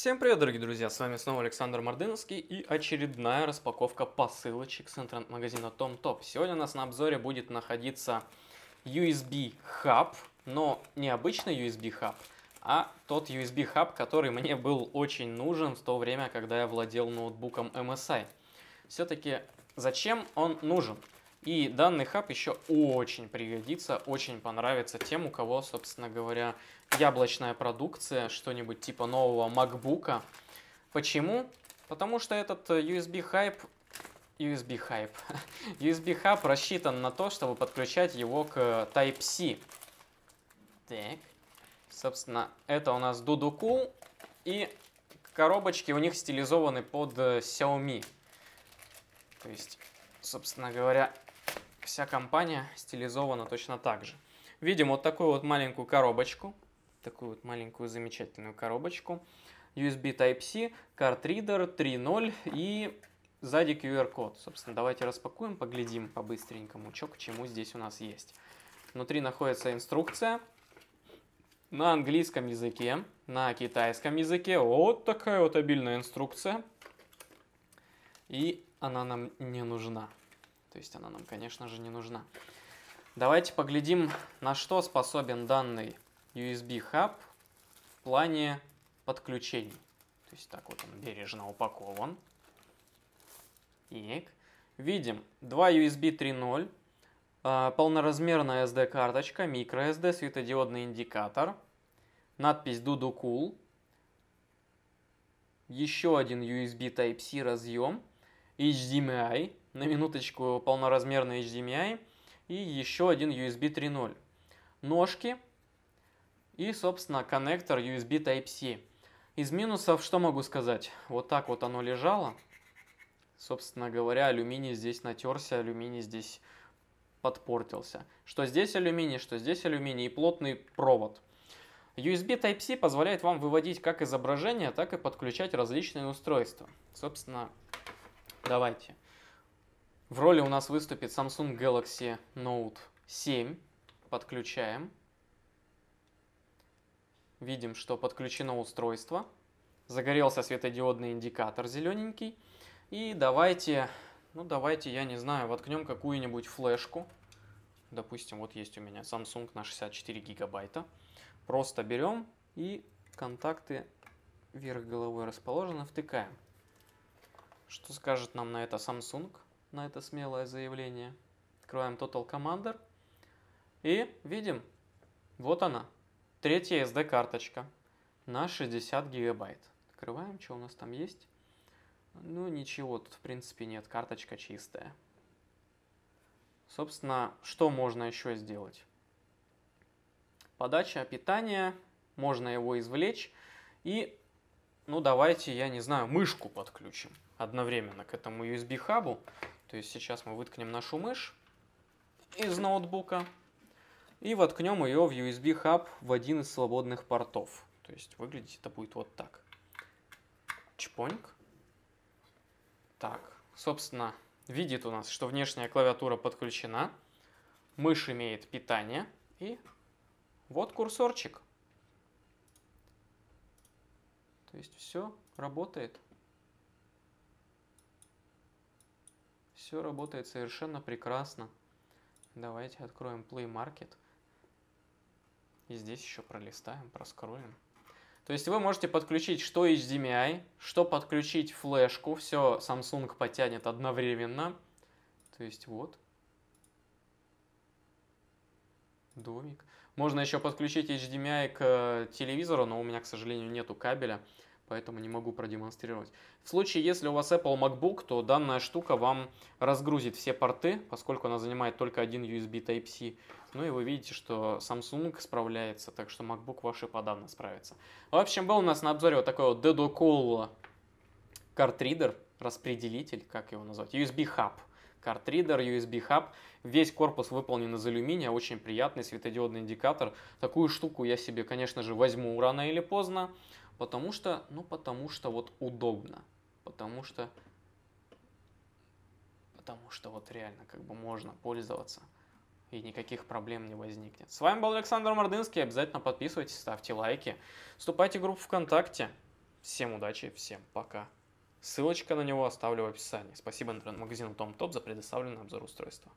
Всем привет, дорогие друзья, с вами снова Александр Мордыновский и очередная распаковка посылочек с интернет-магазина TomTop. Сегодня у нас на обзоре будет находиться USB Hub, но не обычный USB Hub, а тот USB Hub, который мне был очень нужен в то время, когда я владел ноутбуком MSI. Все-таки зачем он нужен? И данный хаб еще очень пригодится, очень понравится тем, у кого, собственно говоря, яблочная продукция, что-нибудь типа нового MacBook. Почему? Потому что этот USB хайп USB хайп. USB хаб рассчитан на то, чтобы подключать его к Type-C. Так. Собственно, это у нас Dudu И коробочки у них стилизованы под э, Xiaomi. То есть, собственно говоря, вся компания стилизована точно так же. Видим вот такую вот маленькую коробочку, такую вот маленькую замечательную коробочку. USB Type-C, картридер 3.0 и сзади QR-код. Собственно, давайте распакуем, поглядим по-быстренькому, что к чему здесь у нас есть. Внутри находится инструкция на английском языке, на китайском языке. Вот такая вот обильная инструкция. И она нам не нужна. То есть она нам, конечно же, не нужна. Давайте поглядим, на что способен данный USB-хаб в плане подключений. То есть так вот он бережно упакован. И видим два USB 3.0, а, полноразмерная SD-карточка, microSD, светодиодный индикатор, надпись Dudu Cool, еще один USB Type-C разъем, HDMI, на минуточку полноразмерный HDMI и еще один USB 3.0. Ножки и, собственно, коннектор USB Type-C. Из минусов что могу сказать? Вот так вот оно лежало. Собственно говоря, алюминий здесь натерся, алюминий здесь подпортился. Что здесь алюминий, что здесь алюминий и плотный провод. USB Type-C позволяет вам выводить как изображение, так и подключать различные устройства. Собственно, давайте в роли у нас выступит Samsung Galaxy Note 7. Подключаем. Видим, что подключено устройство. Загорелся светодиодный индикатор зелененький. И давайте, ну давайте, я не знаю, воткнем какую-нибудь флешку. Допустим, вот есть у меня Samsung на 64 гигабайта. Просто берем и контакты вверх головой расположены, втыкаем. Что скажет нам на это Samsung? на это смелое заявление. Открываем Total Commander и видим, вот она, третья SD-карточка на 60 гигабайт. Открываем, что у нас там есть. Ну, ничего тут, в принципе, нет, карточка чистая. Собственно, что можно еще сделать? Подача питания, можно его извлечь. И, ну, давайте, я не знаю, мышку подключим одновременно к этому USB-хабу. То есть сейчас мы выткнем нашу мышь из ноутбука и воткнем ее в USB-хаб в один из свободных портов. То есть выглядеть это будет вот так. Чпоньк. Так, собственно, видит у нас, что внешняя клавиатура подключена, мышь имеет питание и вот курсорчик. То есть все работает. Все работает совершенно прекрасно. Давайте откроем Play Market. И здесь еще пролистаем, проскроллим. То есть вы можете подключить что HDMI, что подключить флешку. Все Samsung потянет одновременно. То есть вот. Домик. Можно еще подключить HDMI к э, телевизору, но у меня, к сожалению, нету кабеля поэтому не могу продемонстрировать. В случае, если у вас Apple MacBook, то данная штука вам разгрузит все порты, поскольку она занимает только один USB Type-C. Ну и вы видите, что Samsung справляется, так что MacBook ваши подавно справится. В общем, был у нас на обзоре вот такой вот Dedocool картридер, распределитель, как его назвать, USB Hub картридер, USB Hub. Весь корпус выполнен из алюминия, очень приятный светодиодный индикатор. Такую штуку я себе, конечно же, возьму рано или поздно. Потому что, ну, потому что вот удобно. Потому что, потому что вот реально как бы можно пользоваться и никаких проблем не возникнет. С вами был Александр Мордынский. Обязательно подписывайтесь, ставьте лайки, вступайте в группу ВКонтакте. Всем удачи, всем пока. Ссылочка на него оставлю в описании. Спасибо интернет-магазину TomTop за предоставленный обзор устройства.